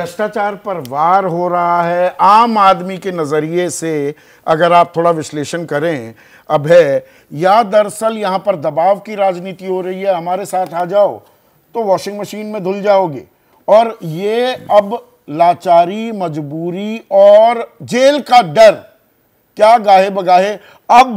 भ्रष्टाचार पर वार हो रहा है आम आदमी के नज़रिए से अगर आप थोड़ा विश्लेषण करें अब है या दरअसल यहाँ पर दबाव की राजनीति हो रही है हमारे साथ आ जाओ तो वॉशिंग मशीन में धुल जाओगे और ये अब लाचारी मजबूरी और जेल का डर क्या गाहे बगाहे अब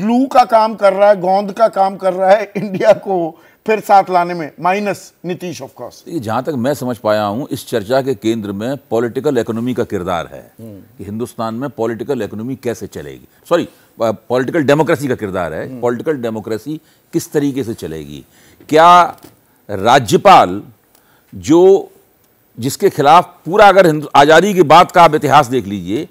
ग्लू का काम कर रहा है गोंद का काम कर रहा है इंडिया को फिर साथ लाने में माइनस नीतीश ऑफ कोर्स ये जहां तक मैं समझ पाया हूं इस चर्चा के केंद्र में पॉलिटिकल इकोनॉमी का किरदार है हम्म। कि हिंदुस्तान में पॉलिटिकल इकोनॉमी कैसे चलेगी सॉरी पॉलिटिकल डेमोक्रेसी का किरदार है पॉलिटिकल हम्म। डेमोक्रेसी किस तरीके से चलेगी क्या राज्यपाल जो जिसके खिलाफ पूरा अगर आज़ादी की बात का आप इतिहास देख लीजिए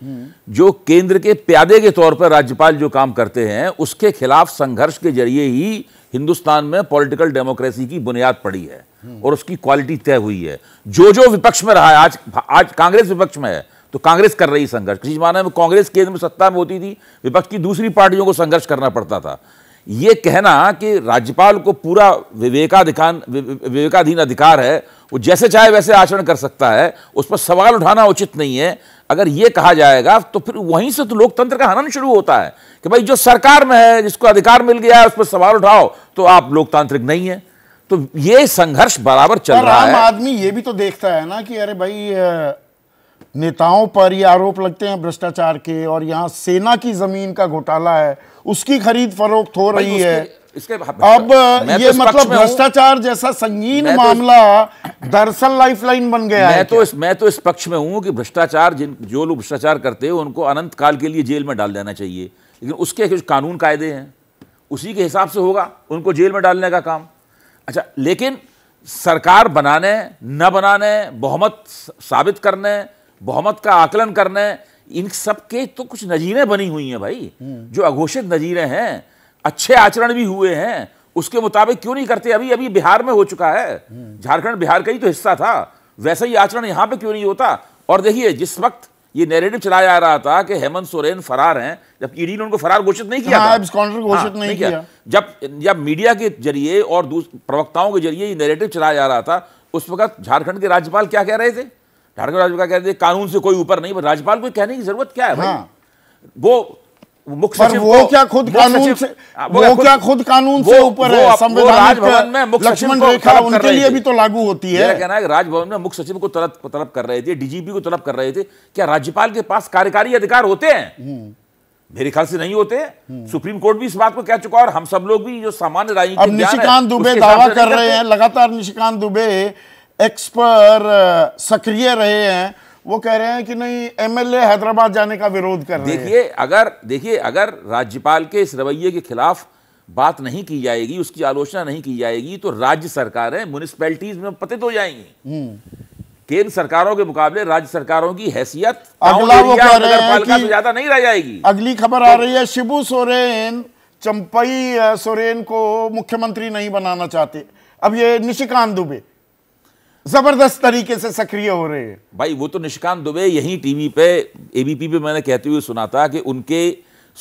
जो केंद्र के प्यादे के तौर पर राज्यपाल जो काम करते हैं उसके खिलाफ संघर्ष के जरिए ही हिंदुस्तान में पॉलिटिकल डेमोक्रेसी की बुनियाद पड़ी है और उसकी क्वालिटी तय हुई है जो जो विपक्ष में रहा है आज आज कांग्रेस विपक्ष में है तो कांग्रेस कर रही संघर्ष किसी जमाने में कांग्रेस केंद्र में सत्ता में होती थी विपक्ष की दूसरी पार्टियों को संघर्ष करना पड़ता था ये कहना कि राज्यपाल को पूरा विवेकाधिकान विवेकाधीन अधिकार है वो जैसे चाहे वैसे आचरण कर सकता है उस पर सवाल उठाना उचित नहीं है अगर ये कहा जाएगा तो फिर वहीं से तो लोकतंत्र का हनन शुरू होता है कि भाई जो सरकार में है जिसको अधिकार मिल गया है उस पर सवाल उठाओ तो आप लोकतांत्रिक नहीं है तो ये संघर्ष बराबर चल रहा है आदमी ये भी तो देखता है ना कि अरे भाई नेताओं पर ये आरोप लगते हैं भ्रष्टाचार के और यहाँ सेना की जमीन का घोटाला है उसकी खरीद फरोख्त हो रही है इसके अब ये तो मतलब भ्रष्टाचार जैसा संगीन तो मामला दरअसल लाइफलाइन बन गया मैं है तो इस मैं तो इस पक्ष में हूँ कि भ्रष्टाचार जिन जो लोग भ्रष्टाचार करते हैं उनको अनंत काल के लिए जेल में डाल देना चाहिए लेकिन उसके कुछ कानून कायदे हैं उसी के हिसाब से होगा उनको जेल में डालने का काम अच्छा लेकिन सरकार बनाने न बनाने बहुमत साबित करने बहुमत का आकलन करने इन सब के तो कुछ नजीरें बनी हुई हैं भाई जो अघोषित नजीरें हैं अच्छे आचरण भी हुए हैं उसके मुताबिक क्यों नहीं करते अभी अभी बिहार में हो चुका है झारखंड बिहार का ही तो हिस्सा था वैसा ही आचरण यहां पे क्यों नहीं होता और देखिए जिस वक्त ये नैरेटिव चलाया जा रहा था कि हेमंत सोरेन फरार हैं जब ईडी ने उनको फरार घोषित नहीं किया हाँ, घोषित हाँ, नहीं, नहीं किया।, किया जब जब मीडिया के जरिए और प्रवक्ताओं के जरिए ये नैरेटिव चलाया जा रहा था उस वक्त झारखंड के राज्यपाल क्या कह रहे थे ठाड़कर राज्यपाल कह रहे कानून से कोई ऊपर नहीं राज्यपाल को कहने की जरूरत क्या है हाँ। वो मुख्य सचिव वो क्या खुद कानून से वो, वो क्या खुद कानून से ऊपर है संविधान राजभवन में मुख्य लक्ष्मण रेखा उनके लिए भी तो लागू होती है कहना है राजभवन में मुख्य सचिव को तलब तलब कर रहे थे डीजीपी को तलब कर रहे थे क्या राज्यपाल के पास कार्यकारी अधिकार होते हैं हम्म। मेरे ख्याल से नहीं होते सुप्रीम कोर्ट भी इस बात को कह चुका और हम सब लोग भी जो सामान्य राजनीति निशिकांत दुबे दावा कर रहे हैं लगातार निशिकांत दुबे एक्स पर सक्रिय रहे हैं वो कह रहे हैं कि नहीं एमएलए हैदराबाद जाने का विरोध कर रहे हैं देखिए अगर देखिए अगर राज्यपाल के इस रवैये के खिलाफ बात नहीं की जाएगी उसकी आलोचना नहीं की जाएगी तो राज्य सरकारें म्यूनिसपैलिटीज में पतित हो जाएंगी हम्म। केंद्र सरकारों के मुकाबले राज्य सरकारों की हैसियत अगला वो कह रहे हैं ज्यादा नहीं रह जाएगी अगली खबर आ तो रही है शिबू सोरेन चंपई सोरेन को मुख्यमंत्री नहीं बनाना चाहते अब ये निशिकांत दुबे जबरदस्त तरीके से सक्रिय हो रहे हैं भाई वो तो निशिकांत दुबे यही टीवी पे एबीपी पे मैंने कहते हुए सुना था कि उनके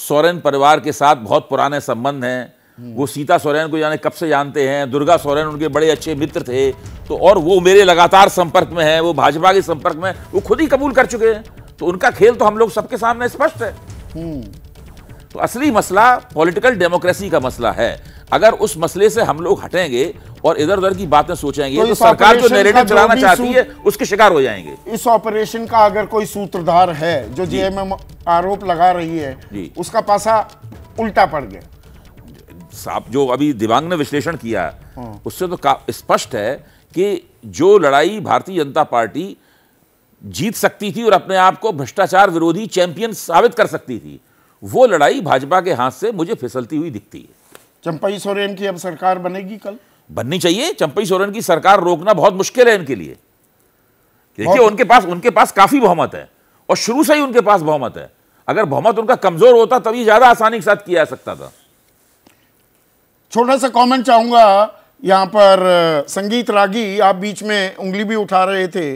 सोरेन परिवार के साथ बहुत पुराने संबंध हैं वो सीता सोरेन को जाने कब से जानते हैं दुर्गा सोरेन उनके बड़े अच्छे मित्र थे तो और वो मेरे लगातार संपर्क में है वो भाजपा के संपर्क में वो खुद ही कबूल कर चुके हैं तो उनका खेल तो हम लोग सबके सामने स्पष्ट है हम्म। तो असली मसला पॉलिटिकल डेमोक्रेसी का मसला है अगर उस मसले से हम लोग हटेंगे और इधर उधर की बातें सोचेंगे तो, तो सरकार जो नैरेटिव चलाना चाहती है उसके शिकार हो जाएंगे इस ऑपरेशन का अगर कोई सूत्रधार है जो जीएमएम आरोप लगा रही है उसका पासा उल्टा पड़ गया साहब जो अभी दिवांग ने विश्लेषण किया हाँ। उससे तो स्पष्ट है कि जो लड़ाई भारतीय जनता पार्टी जीत सकती थी और अपने आप को भ्रष्टाचार विरोधी चैंपियन साबित कर सकती थी वो लड़ाई भाजपा के हाथ से मुझे फिसलती हुई दिखती है चंपई सोरेन की अब सरकार बनेगी कल बननी चाहिए चंपई सोरेन की सरकार रोकना बहुत मुश्किल है इनके लिए देखिए उनके पास उनके पास काफ़ी बहुमत है और शुरू से ही उनके पास बहुमत है अगर बहुमत उनका कमज़ोर होता तभी ज़्यादा आसानी के साथ किया जा सकता था छोटा सा कमेंट चाहूंगा यहां पर संगीत रागी आप बीच में उंगली भी उठा रहे थे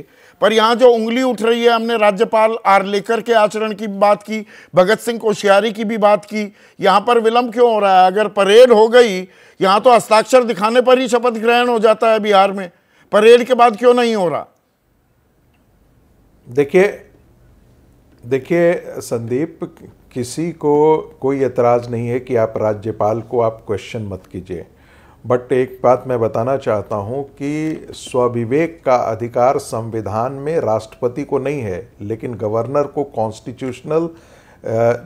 पर यहाँ जो उंगली उठ रही है हमने राज्यपाल आर लेकर के आचरण की बात की भगत सिंह कोश्यारी की भी बात की यहाँ पर विलंब क्यों हो रहा है अगर परेड हो गई यहाँ तो हस्ताक्षर दिखाने पर ही शपथ ग्रहण हो जाता है बिहार में परेड के बाद क्यों नहीं हो रहा देखिए देखिए संदीप किसी को कोई एतराज़ नहीं है कि आप राज्यपाल को आप क्वेश्चन मत कीजिए बट एक बात मैं बताना चाहता हूं कि स्वविवेक का अधिकार संविधान में राष्ट्रपति को नहीं है लेकिन गवर्नर को कॉन्स्टिट्यूशनल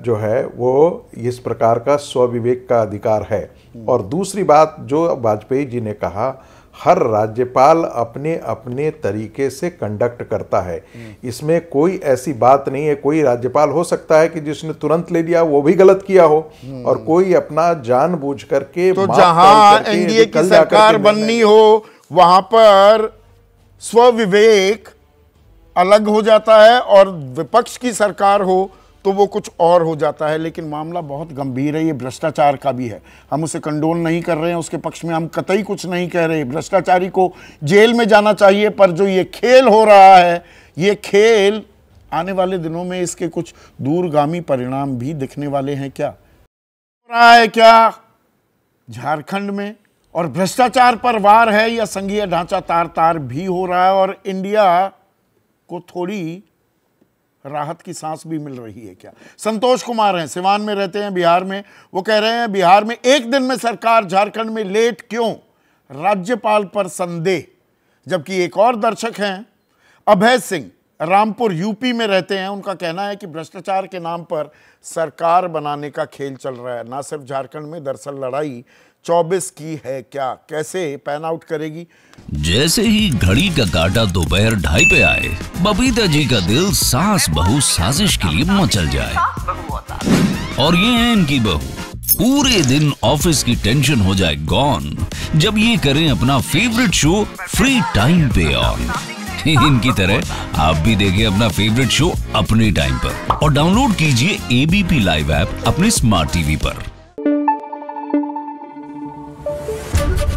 जो है वो इस प्रकार का स्वविवेक का अधिकार है और दूसरी बात जो वाजपेयी जी ने कहा हर राज्यपाल अपने अपने तरीके से कंडक्ट करता है हम्म। इसमें कोई ऐसी बात नहीं है कोई राज्यपाल हो सकता है कि जिसने तुरंत ले लिया वो भी गलत किया हो हम्म। और कोई अपना जान बुझ तो करके तो जहां एनडीए की सरकार बननी हो वहां पर स्वविवेक अलग हो जाता है और विपक्ष की सरकार हो तो वो कुछ और हो जाता है लेकिन मामला बहुत गंभीर है ये भ्रष्टाचार का भी है हम उसे कंडोल नहीं कर रहे हैं उसके पक्ष में हम कतई कुछ नहीं कह रहे भ्रष्टाचारी को जेल में जाना चाहिए पर जो ये खेल हो रहा है ये खेल आने वाले दिनों में इसके कुछ दूरगामी परिणाम भी दिखने वाले हैं क्या हो रहा है क्या झारखंड में और भ्रष्टाचार पर वार है या संघीय ढांचा तार तार भी हो रहा है और इंडिया को थोड़ी राहत की सांस भी मिल रही है क्या संतोष कुमार हैं सिवान में रहते हैं बिहार में वो कह रहे हैं बिहार में एक दिन में सरकार झारखंड में लेट क्यों राज्यपाल पर संदेह जबकि एक और दर्शक हैं अभय सिंह रामपुर यूपी में रहते हैं उनका कहना है कि भ्रष्टाचार के नाम पर सरकार बनाने का खेल चल रहा है ना सिर्फ झारखंड में दरअसल लड़ाई चौबीस की है क्या कैसे पैन आउट करेगी जैसे ही घड़ी का काटा दोपहर ढाई पे आए बबीता जी का दिल सास बहु साजिश के लिए मचल जाए और ये है इनकी बहू पूरे दिन ऑफिस की टेंशन हो जाए गॉन जब ये करें अपना फेवरेट शो फ्री टाइम पे ऑन इनकी तरह आप भी देखिए अपना फेवरेट शो अपने टाइम पर और डाउनलोड कीजिए एबीपी लाइव ऐप अपने स्मार्ट टीवी पर